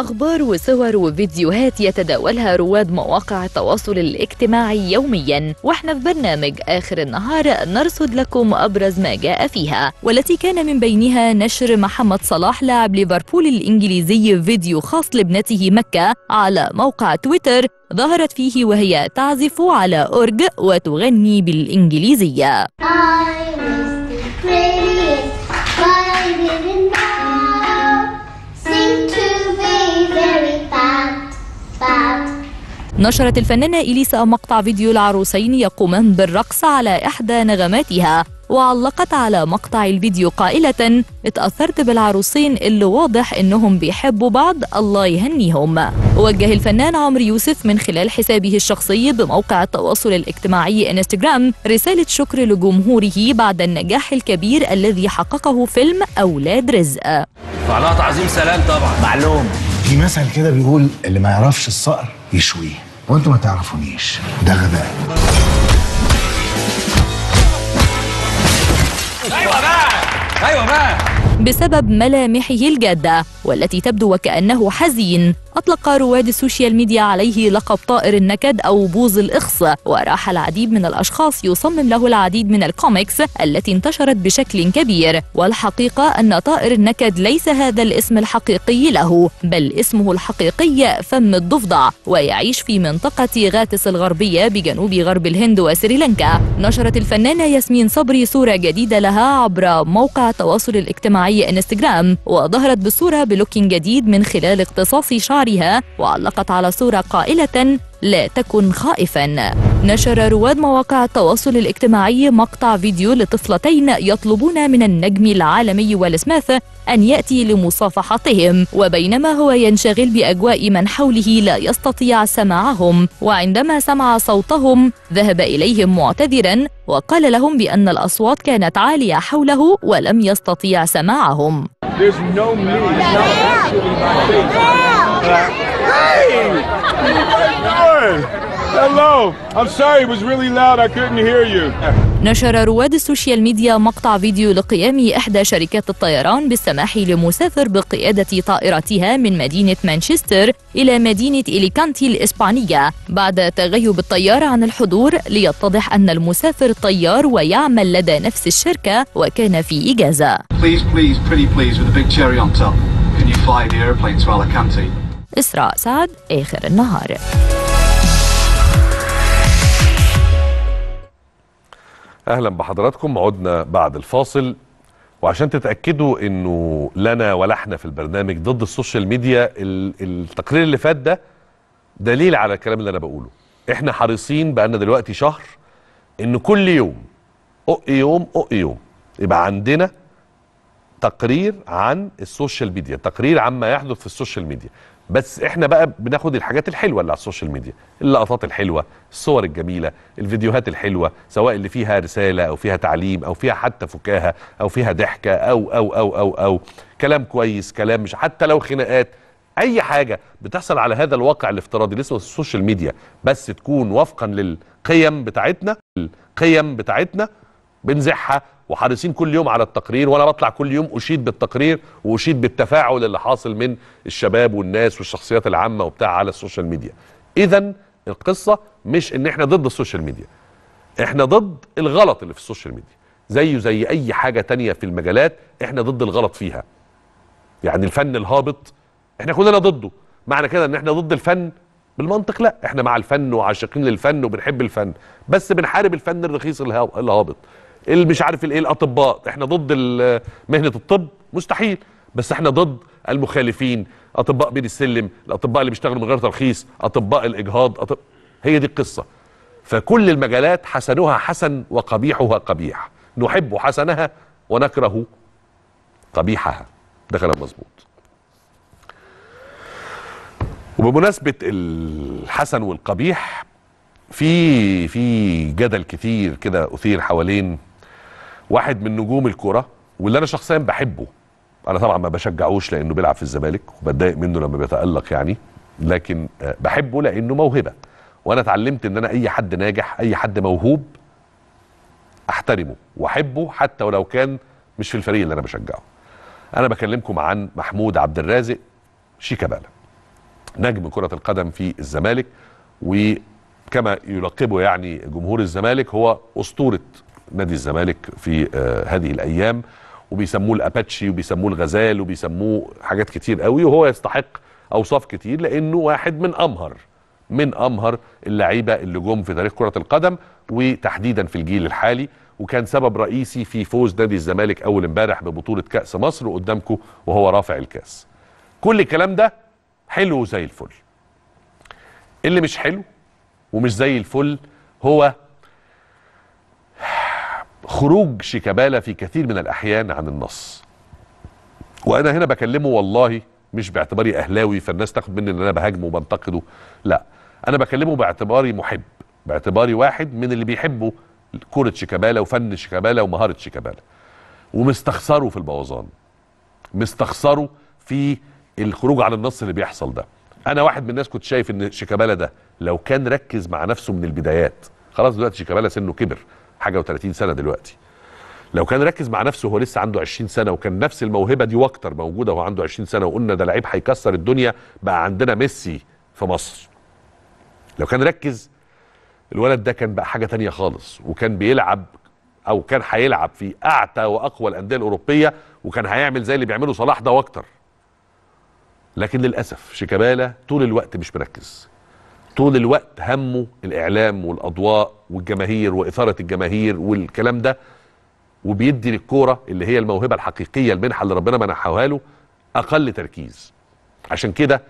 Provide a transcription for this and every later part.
أخبار وصور وفيديوهات يتداولها رواد مواقع التواصل الاجتماعي يوميا واحنا في برنامج آخر النهار نرصد لكم أبرز ما جاء فيها والتي كان من بينها نشر محمد صلاح لاعب ليفربول الإنجليزي فيديو خاص لابنته مكة على موقع تويتر ظهرت فيه وهي تعزف على أورج وتغني بالإنجليزية آه. نشرت الفنانة إليسا مقطع فيديو العروسين يقومان بالرقص على إحدى نغماتها وعلقت على مقطع الفيديو قائلة اتأثرت بالعروسين اللي واضح انهم بيحبوا بعض الله يهنيهم وجه الفنان عمرو يوسف من خلال حسابه الشخصي بموقع التواصل الاجتماعي انستجرام رسالة شكر لجمهوره بعد النجاح الكبير الذي حققه فيلم أولاد رزق فعلاء تعظيم سلام طبعا معلوم في مثل كده بيقول اللي ما يعرفش الصقر يشويه وانتوا ما تعرفونيش ده غباء ايوه بقى ايوه بقى بسبب ملامحه الجادة والتي تبدو وكأنه حزين أطلق رواد السوشيال ميديا عليه لقب طائر النكد أو بوز الإخص وراح العديد من الأشخاص يصمم له العديد من الكوميكس التي انتشرت بشكل كبير والحقيقة أن طائر النكد ليس هذا الاسم الحقيقي له بل اسمه الحقيقي فم الضفدع ويعيش في منطقة غاتس الغربية بجنوب غرب الهند وسريلانكا نشرت الفنانة ياسمين صبري صورة جديدة لها عبر موقع التواصل الاجتماعي انستغرام وظهرت بصورة بلوك جديد من خلال اقتصاص شعرها وعلقت على صورة قائلة لا تكن خائفا نشر رواد مواقع التواصل الاجتماعي مقطع فيديو لطفلتين يطلبون من النجم العالمي ويل سميث أن يأتي لمصافحتهم وبينما هو ينشغل بأجواء من حوله لا يستطيع سماعهم وعندما سمع صوتهم ذهب إليهم معتذرا وقال لهم بأن الأصوات كانت عالية حوله ولم يستطيع سماعهم Hey! Hello. I'm sorry, it was really loud. I couldn't hear you. نشر رواد السوشيال ميديا مقطع فيديو لقيام إحدى شركات الطيران بالسماح لمسافر بقيادة طائرتها من مدينة مانشستر إلى مدينة إليكانتي الإسبانية بعد تغيب الطيار عن الحضور ليتضح أن المسافر طيار ويعمل لدى نفس الشركة وكان في إجازة. Please, please, pretty please with a big cherry on top. Can you fly the airplane to Alicante? إسراء سعد آخر النهار أهلا بحضراتكم عدنا بعد الفاصل وعشان تتأكدوا أنه لنا ولا احنا في البرنامج ضد السوشيال ميديا التقرير اللي فات ده دليل على الكلام اللي أنا بقوله احنا حريصين بأن دلوقتي شهر ان كل يوم أق يوم أق يوم يبقى عندنا تقرير عن السوشيال ميديا تقرير عما يحدث في السوشيال ميديا بس احنا بقى بناخد الحاجات الحلوه اللي على السوشيال ميديا اللقطات الحلوه الصور الجميله الفيديوهات الحلوه سواء اللي فيها رساله او فيها تعليم او فيها حتى فكاهه او فيها ضحكه أو, او او او او او كلام كويس كلام مش حتى لو خناقات اي حاجه بتحصل على هذا الواقع الافتراضي اللي اسمه السوشيال ميديا بس تكون وفقا للقيم بتاعتنا القيم بتاعتنا بنزحها وحريصين كل يوم على التقرير وانا بطلع كل يوم اشيد بالتقرير واشيد بالتفاعل اللي حاصل من الشباب والناس والشخصيات العامه وبتاع على السوشيال ميديا اذا القصه مش ان احنا ضد السوشيال ميديا احنا ضد الغلط اللي في السوشيال ميديا زيه زي اي حاجه تانية في المجالات احنا ضد الغلط فيها يعني الفن الهابط احنا كلنا ضده معنى كده ان احنا ضد الفن بالمنطق لا احنا مع الفن وعاشقين للفن وبنحب الفن بس بنحارب الفن الرخيص الهابط مش عارف الايه الاطباء احنا ضد مهنه الطب مستحيل بس احنا ضد المخالفين اطباء بين السلم الاطباء اللي بيشتغلوا من غير ترخيص اطباء الاجهاض أطب... هي دي القصه فكل المجالات حسنها حسن وقبيحها قبيح نحب حسنها ونكره قبيحها ده كلام مظبوط وبمناسبه الحسن والقبيح في في جدل كثير كده اثير حوالين واحد من نجوم الكوره واللي انا شخصيا بحبه انا طبعا ما بشجعوش لانه بيلعب في الزمالك وبتضايق منه لما بيتالق يعني لكن آه، بحبه لانه موهبه وانا اتعلمت ان انا اي حد ناجح اي حد موهوب احترمه واحبه حتى ولو كان مش في الفريق اللي انا بشجعه انا بكلمكم عن محمود عبد الرازق شيكابالا نجم كره القدم في الزمالك وكما يلقبه يعني جمهور الزمالك هو اسطوره نادي الزمالك في آه، هذه الايام وبيسموه الاباتشي وبيسموه الغزال وبيسموه حاجات كتير قوي وهو يستحق اوصاف كتير لانه واحد من امهر من امهر اللعيبه اللي جم في تاريخ كره القدم وتحديدا في الجيل الحالي وكان سبب رئيسي في فوز نادي الزمالك اول امبارح ببطوله كاس مصر قدامكم وهو رافع الكاس كل الكلام ده حلو زي الفل اللي مش حلو ومش زي الفل هو خروج شيكابالا في كثير من الأحيان عن النص وأنا هنا بكلمه والله مش باعتباري أهلاوي فالناس تاخد مني إن أنا بهاجمه وبنتقده لا أنا بكلمه باعتباري محب باعتباري واحد من اللي بيحبوا كرة شيكابالا وفن شيكابالا ومهارة شيكابالا ومستخسره في البوظان مستخسره في الخروج عن النص اللي بيحصل ده انا واحد من الناس كنت شايف ان شيكابالا ده لو كان ركز مع نفسه من البدايات خلاص دلوقتي شيكابالا سنه كبر حاجه و30 سنه دلوقتي لو كان ركز مع نفسه وهو لسه عنده 20 سنه وكان نفس الموهبه دي واكتر موجوده وهو عنده 20 سنه وقلنا ده لعيب هيكسر الدنيا بقى عندنا ميسي في مصر لو كان ركز الولد ده كان بقى حاجه تانية خالص وكان بيلعب او كان هيلعب في اعتى واقوى الانديه الاوروبيه وكان هيعمل زي اللي بيعمله صلاح ده واكتر لكن للاسف شيكابالا طول الوقت مش مركز طول الوقت همه الاعلام والاضواء والجماهير واثاره الجماهير والكلام ده وبيدي للكوره اللي هي الموهبه الحقيقيه المنحه اللي ربنا منحها له اقل تركيز عشان كده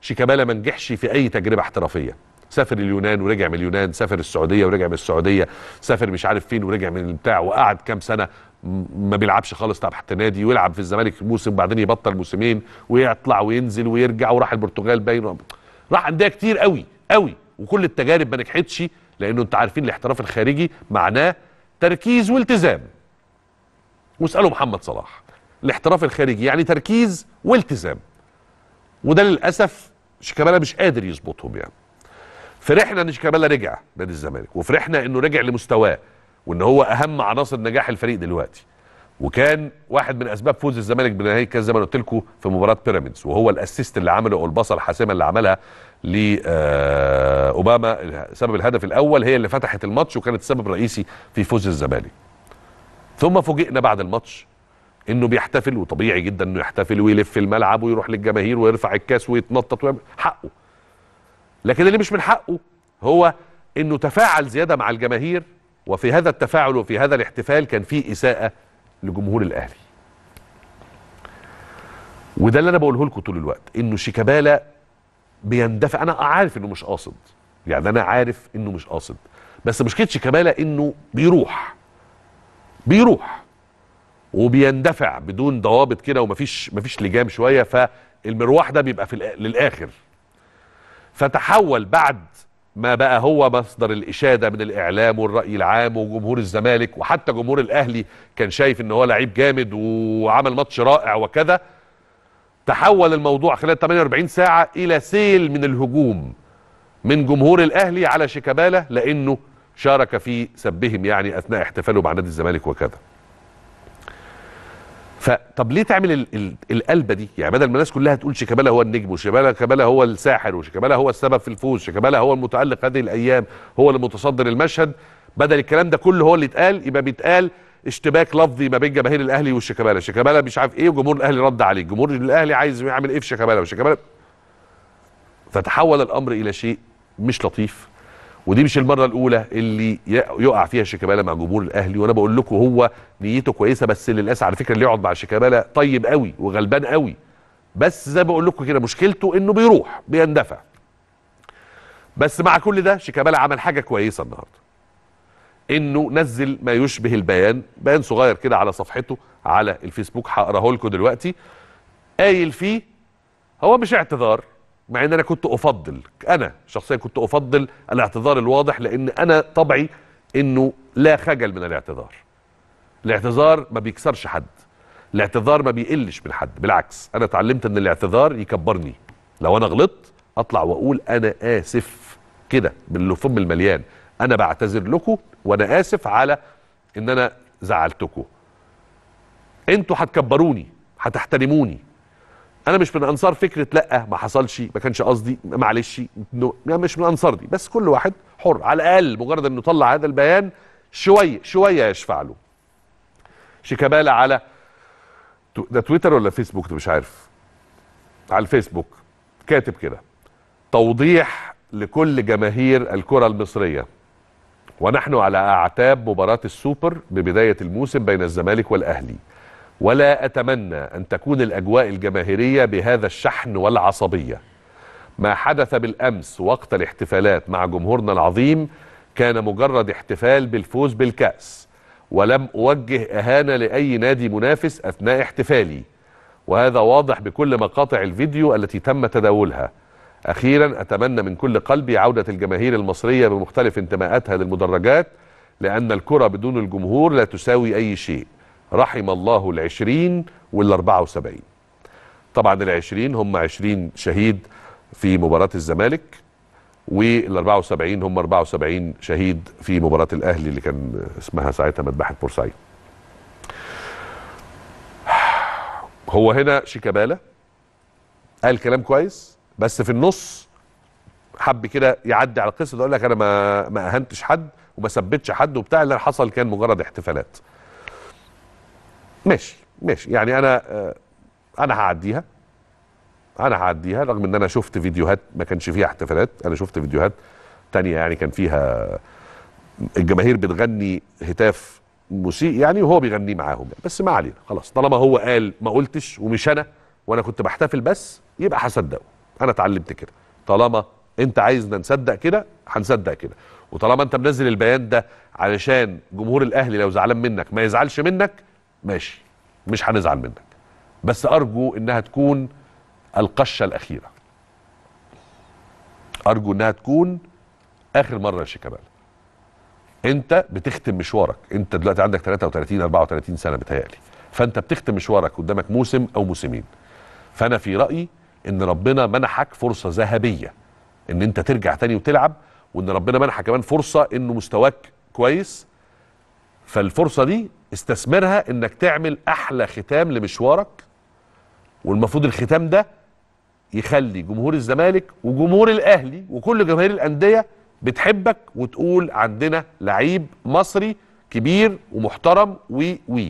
شيكابالا ما نجحش في اي تجربه احترافيه سافر اليونان ورجع من اليونان سافر السعوديه ورجع من السعوديه سافر مش عارف فين ورجع من البتاع وقعد كام سنه ما بيلعبش خالص تحت نادي ويلعب في الزمالك موسم وبعدين يبطل موسمين ويطلع وينزل ويرجع وراح البرتغال باين راح انديه كتير قوي قوي وكل التجارب ما نجحتش لانه انتوا عارفين الاحتراف الخارجي معناه تركيز والتزام واسالوا محمد صلاح الاحتراف الخارجي يعني تركيز والتزام وده للاسف شيكابالا مش قادر يظبطهم يعني فرحنا ان شيكابالا رجع نادي الزمالك وفرحنا انه رجع لمستواه وان هو اهم عناصر نجاح الفريق دلوقتي وكان واحد من اسباب فوز الزمالك بنهائي كاس زي ما قلت لكم في مباراه بيراميدز وهو الاسيست اللي عمله او البصل الحاسمه اللي عملها ل آه، اوباما سبب الهدف الاول هي اللي فتحت الماتش وكانت سبب رئيسي في فوز الزمالك ثم فوجئنا بعد الماتش انه بيحتفل وطبيعي جدا انه يحتفل ويلف الملعب ويروح للجماهير ويرفع الكاس ويتنطط ويعمل حقه لكن اللي مش من حقه هو انه تفاعل زياده مع الجماهير وفي هذا التفاعل وفي هذا الاحتفال كان في اساءه لجمهور الاهلي وده اللي انا بقوله لكم طول الوقت انه شيكابالا بيندفع انا عارف انه مش قاصد يعني انا عارف انه مش قاصد بس مشكله شيكابالا انه بيروح بيروح وبيندفع بدون ضوابط كده ومفيش مفيش لجام شويه فالمروح ده بيبقى في للاخر فتحول بعد ما بقى هو مصدر الإشادة من الإعلام والرأي العام وجمهور الزمالك وحتى جمهور الأهلي كان شايف إن هو لعيب جامد وعمل ماتش رائع وكذا تحول الموضوع خلال 48 ساعة إلى سيل من الهجوم من جمهور الأهلي على شيكابالا لأنه شارك في سبهم يعني أثناء احتفاله مع نادي الزمالك وكذا فطب ليه تعمل ال ال القلبه دي يعني بدل ما الناس كلها تقول شيكابالا هو النجم وشيكابالا كابالا هو الساحر وشيكابالا هو السبب في الفوز شيكابالا هو المتالق هذه الايام هو اللي متصدر المشهد بدل الكلام ده كله هو اللي اتقال يبقى بيتقال اشتباك لفظي ما بين جماهير الاهلي وشيكابالا شيكابالا مش عارف ايه وجمهور الاهلي رد عليه جمهور الاهلي عايز يعمل ايه في شيكابالا وشيكابالا فتحول الامر الى شيء مش لطيف ودي مش المره الاولى اللي يقع فيها شيكابالا مع جمهور الاهلي وانا بقول لكم هو نيته كويسه بس للاسف على فكره اللي يقعد مع شيكابالا طيب قوي وغلبان قوي بس زي ما بقول لكم كده مشكلته انه بيروح بيندفع بس مع كل ده شيكابالا عمل حاجه كويسه النهارده انه نزل ما يشبه البيان بيان صغير كده على صفحته على الفيسبوك هقراه لكم دلوقتي قايل فيه هو مش اعتذار مع ان انا كنت افضل انا شخصيا كنت افضل الاعتذار الواضح لان انا طبعي انه لا خجل من الاعتذار الاعتذار ما بيكسرش حد الاعتذار ما بيقلش من حد بالعكس انا اتعلمت ان الاعتذار يكبرني لو انا غلطت اطلع واقول انا اسف كده باللفم المليان انا بعتذر لكم وانا اسف على ان انا زعلتكم انتوا هتكبروني هتحترموني انا مش من انصار فكره لا ما حصلش ما كانش قصدي معلش يعني مش من انصار دي بس كل واحد حر على الاقل مجرد انه طلع هذا البيان شويه شويه يشفع له شيكابالا على ده تويتر ولا فيسبوك ده مش عارف على الفيسبوك كاتب كده توضيح لكل جماهير الكره المصريه ونحن على اعتاب مباراه السوبر ببدايه الموسم بين الزمالك والاهلي ولا أتمنى أن تكون الأجواء الجماهيرية بهذا الشحن والعصبية ما حدث بالأمس وقت الاحتفالات مع جمهورنا العظيم كان مجرد احتفال بالفوز بالكأس ولم أوجه أهانة لأي نادي منافس أثناء احتفالي وهذا واضح بكل مقاطع الفيديو التي تم تداولها أخيرا أتمنى من كل قلبي عودة الجماهير المصرية بمختلف انتماءاتها للمدرجات لأن الكرة بدون الجمهور لا تساوي أي شيء رحم الله العشرين والأربعة وسبعين طبعا العشرين هم عشرين شهيد في مباراة الزمالك والأربعة وسبعين هم أربعة وسبعين شهيد في مباراة الأهلي اللي كان اسمها ساعتها مذبحة بورسعيد هو هنا شيكابالا قال كلام كويس بس في النص حب كده يعدي على القصه ده يقول لك انا ما ما اهنتش حد وما ثبتش حد وبتاع اللي حصل كان مجرد احتفالات ماشي ماشي يعني انا آه، انا هعديها انا هعديها رغم ان انا شفت فيديوهات ما كانش فيها احتفالات انا شفت فيديوهات تانية يعني كان فيها الجماهير بتغني هتاف موسيقي يعني وهو بيغنيه معاهم يعني بس ما علينا خلاص طالما هو قال ما قلتش ومش انا وانا كنت بحتفل بس يبقى هصدقه انا اتعلمت كده طالما انت عايزنا نصدق كده هنصدق كده وطالما انت منزل البيان ده علشان جمهور الاهلي لو زعلان منك ما يزعلش منك ماشي مش هنزعل منك بس ارجو انها تكون القشه الاخيره ارجو انها تكون اخر مره يا شيكابالا انت بتختم مشوارك انت دلوقتي عندك 33 34 سنه بتهيألي فانت بتختم مشوارك قدامك موسم او موسمين فانا في رايي ان ربنا منحك فرصه ذهبيه ان انت ترجع تاني وتلعب وان ربنا منحك كمان فرصه انه مستواك كويس فالفرصه دي استثمرها انك تعمل احلى ختام لمشوارك والمفروض الختام ده يخلي جمهور الزمالك وجمهور الاهلي وكل جماهير الانديه بتحبك وتقول عندنا لعيب مصري كبير ومحترم و و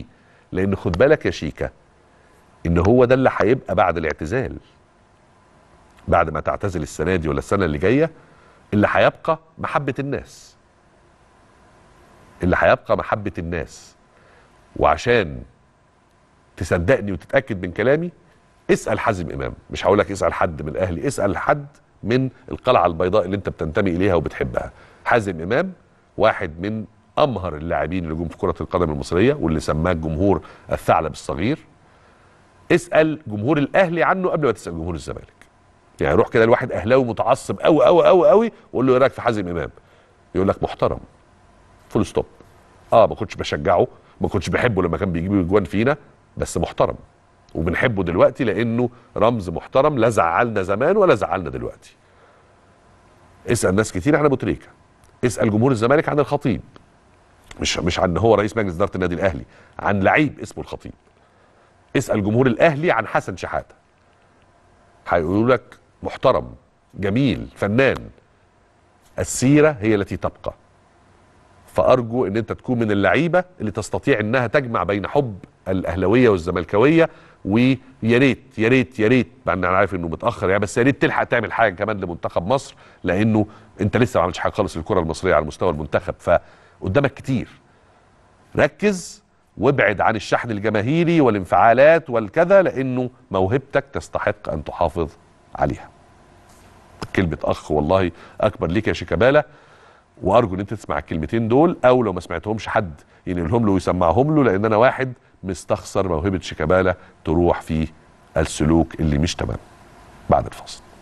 لان خد بالك يا شيكا ان هو ده اللي هيبقى بعد الاعتزال بعد ما تعتزل السنه دي ولا السنه اللي جايه اللي هيبقى محبه الناس اللي هيبقى محبه الناس وعشان تصدقني وتتاكد من كلامي اسال حازم امام مش هقول لك اسال حد من الاهلي اسال حد من القلعه البيضاء اللي انت بتنتمي اليها وبتحبها حازم امام واحد من امهر اللاعبين اللي جم في كره القدم المصريه واللي سماه الجمهور الثعلب الصغير اسال جمهور الاهلي عنه قبل ما تسال جمهور الزمالك يعني روح كده لواحد اهلاوي متعصب قوي قوي قوي قوي وقول له ايه رايك في حازم امام يقول لك محترم فول ستوب اه ما كنتش بشجعه ما كنتش بحبه لما كان بيجيب اجوان فينا بس محترم وبنحبه دلوقتي لانه رمز محترم لا زعلنا زمان ولا زعلنا دلوقتي اسال ناس كتير عن ابو تريكه اسال جمهور الزمالك عن الخطيب مش مش عن هو رئيس مجلس اداره النادي الاهلي عن لعيب اسمه الخطيب اسال جمهور الاهلي عن حسن شحاته هيقولوا لك محترم جميل فنان السيره هي التي تبقى فارجو ان انت تكون من اللعيبه اللي تستطيع انها تجمع بين حب الاهلاويه والزملكاويه ويا ريت يا ريت يا ريت مع ان انا عارف انه متاخر يعني بس يا ريت تلحق تعمل حاجه كمان لمنتخب مصر لانه انت لسه ما عملتش حاجه خالص للكره المصريه على مستوى المنتخب فقدامك كتير ركز وابعد عن الشحن الجماهيري والانفعالات والكذا لانه موهبتك تستحق ان تحافظ عليها كلمه اخ والله اكبر ليك يا شيكابالا وارجو ان انت تسمع الكلمتين دول او لو ما سمعتهمش حد ينقلهم له ويسمعهم له لان انا واحد مستخسر موهبه شيكابالا تروح في السلوك اللي مش تمام بعد الفاصل